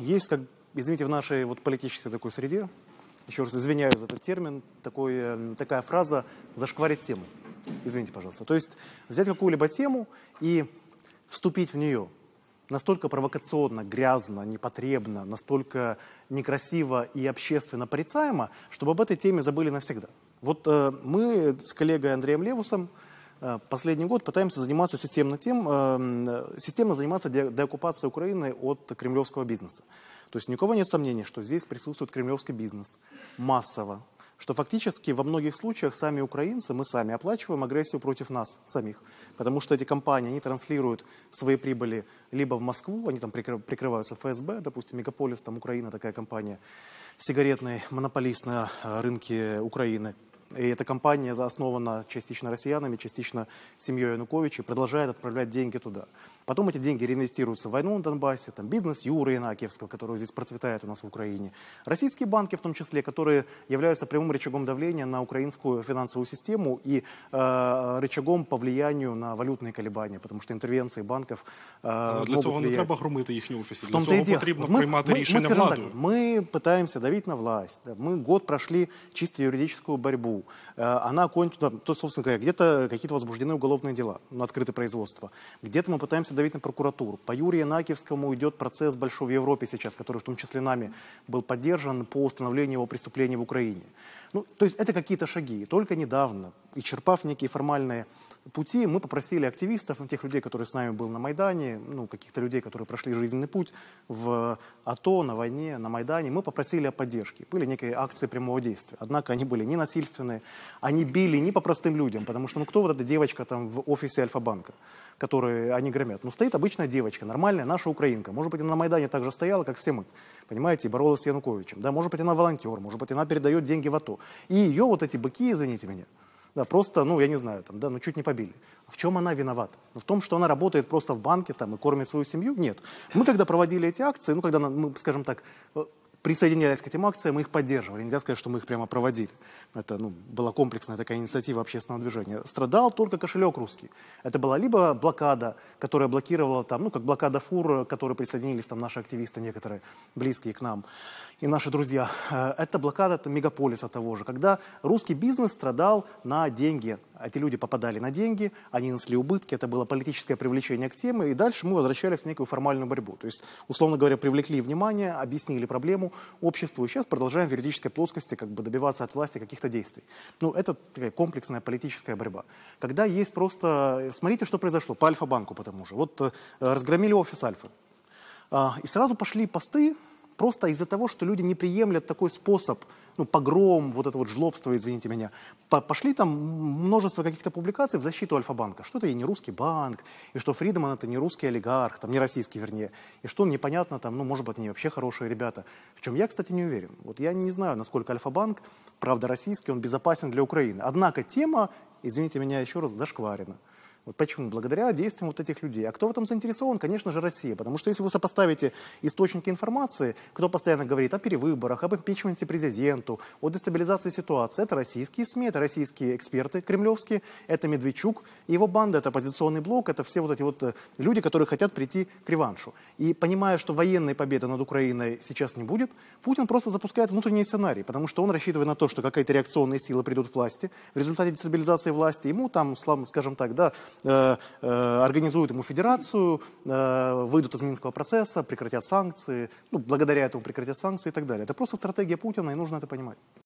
Есть, как, извините, в нашей вот политической такой среде, еще раз извиняюсь за этот термин, такой, э, такая фраза «зашкварить тему». Извините, пожалуйста. То есть взять какую-либо тему и вступить в нее настолько провокационно, грязно, непотребно, настолько некрасиво и общественно порицаемо, чтобы об этой теме забыли навсегда. Вот э, мы с коллегой Андреем Левусом Э, последний год пытаемся заниматься системно тем, э, системно заниматься де деоккупацией Украины от кремлевского бизнеса. То есть никого нет сомнений, что здесь присутствует кремлевский бизнес массово, что фактически во многих случаях сами украинцы, мы сами оплачиваем агрессию против нас самих, потому что эти компании, они транслируют свои прибыли либо в Москву, они там прикрываются ФСБ, допустим, Мегаполис, там Украина такая компания, сигаретный монополист на э, рынке Украины, и эта компания основана частично россиянами, частично семьей Януковича, и продолжает отправлять деньги туда. Потом эти деньги реинвестируются в войну на Донбассе, там бизнес Юры Инакиевского, который здесь процветает у нас в Украине. Российские банки в том числе, которые являются прямым рычагом давления на украинскую финансовую систему и э, рычагом по влиянию на валютные колебания, потому что интервенции банков э, Але Для могут цього не влиять. треба громити їхні офіси. Для цього потрібно ми, приймати ми, рішення ми, владою. Так, ми пытаемся давить на власть. Да. Мы год прошли чисто юридическую борьбу. Э, она окончена, ну, то, собственно говоря, где-то какие-то возбуждены уголовные дела на ну, открытое производство. Где-то мы пытаемся давить на прокуратуру. По Юрию Накивскому идет процесс большой в Европе сейчас, который в том числе нами был поддержан по установлению его преступления в Украине. Ну, то есть это какие-то шаги. И только недавно, и черпав некие формальные пути, мы попросили активистов, ну, тех людей, которые с нами были на Майдане, ну, каких-то людей, которые прошли жизненный путь в АТО, на войне, на Майдане, мы попросили о поддержке. Были некие акции прямого действия. Однако они были не насильственные, органы, они били не по простым людям, потому что, ну, кто вот эта девочка там в офисе Альфа-банка, которую они громят? Ну, стоит обычная девочка, нормальная наша украинка. Может быть, она на Майдане так же стояла, как все мы, понимаете, и боролась с Януковичем. Да, может быть, она волонтер, может быть, она передает деньги в АТО. И ее вот эти быки, извините меня, да, просто, ну, я не знаю, там, да, ну, чуть не побили. А в чем она виновата? Ну, в том, что она работает просто в банке там и кормит свою семью? Нет. Мы, когда проводили эти акции, ну, когда, мы, скажем так, э, присоединялись к этим акциям, мы их поддерживали. Нельзя сказать, что мы их прямо проводили. Это ну, была комплексная такая инициатива общественного движения. Страдал только кошелек русский. Это была либо блокада, которая блокировала там, ну, как блокада фур, к присоединились там наши активисты некоторые, близкие к нам, и наши друзья. Э, это блокада это мегаполиса того же, когда русский бизнес страдал на деньги эти люди попадали на деньги, они несли убытки, это было политическое привлечение к теме, и дальше мы возвращались в некую формальную борьбу. То есть, условно говоря, привлекли внимание, объяснили проблему обществу, и сейчас продолжаем в юридической плоскости как бы добиваться от власти каких-то действий. Ну, это такая комплексная политическая борьба. Когда есть просто... Смотрите, что произошло по Альфа-банку потому же. Вот э, разгромили офис Альфа, а, И сразу пошли посты просто из-за того, что люди не приемлят такой способ ну, погром, вот это вот жлобство, извините меня. Пошли там множество каких-то публикаций в защиту Альфа-банка. Что это и не русский банк, и что Фридман это не русский олигарх, там не российский вернее, и что непонятно там, ну, может быть, они вообще хорошие ребята. В чем я, кстати, не уверен. Вот я не знаю, насколько Альфа-банк, правда, российский, он безопасен для Украины. Однако тема, извините меня еще раз, зашкварена. Вот почему? Благодаря действиям вот этих людей. А кто в этом заинтересован? Конечно же, Россия. Потому что если вы сопоставите источники информации, кто постоянно говорит о перевыборах, об импичменте президенту, о дестабилизации ситуации, это российские СМИ, это российские эксперты кремлевские, это Медведчук, его банда, это оппозиционный блок, это все вот эти вот э, люди, которые хотят прийти к реваншу. И понимая, что военной победы над Украиной сейчас не будет, Путин просто запускает внутренний сценарий, потому что он рассчитывает на то, что какая-то реакционная сила придет в власти, в результате дестабилизации власти ему там, скажем так, да, Э, э, организуют ему федерацию, э, выйдут из Минского процесса, прекратят санкции, ну, благодаря этому прекратят санкции и так далее. Это просто стратегия Путина, и нужно это понимать.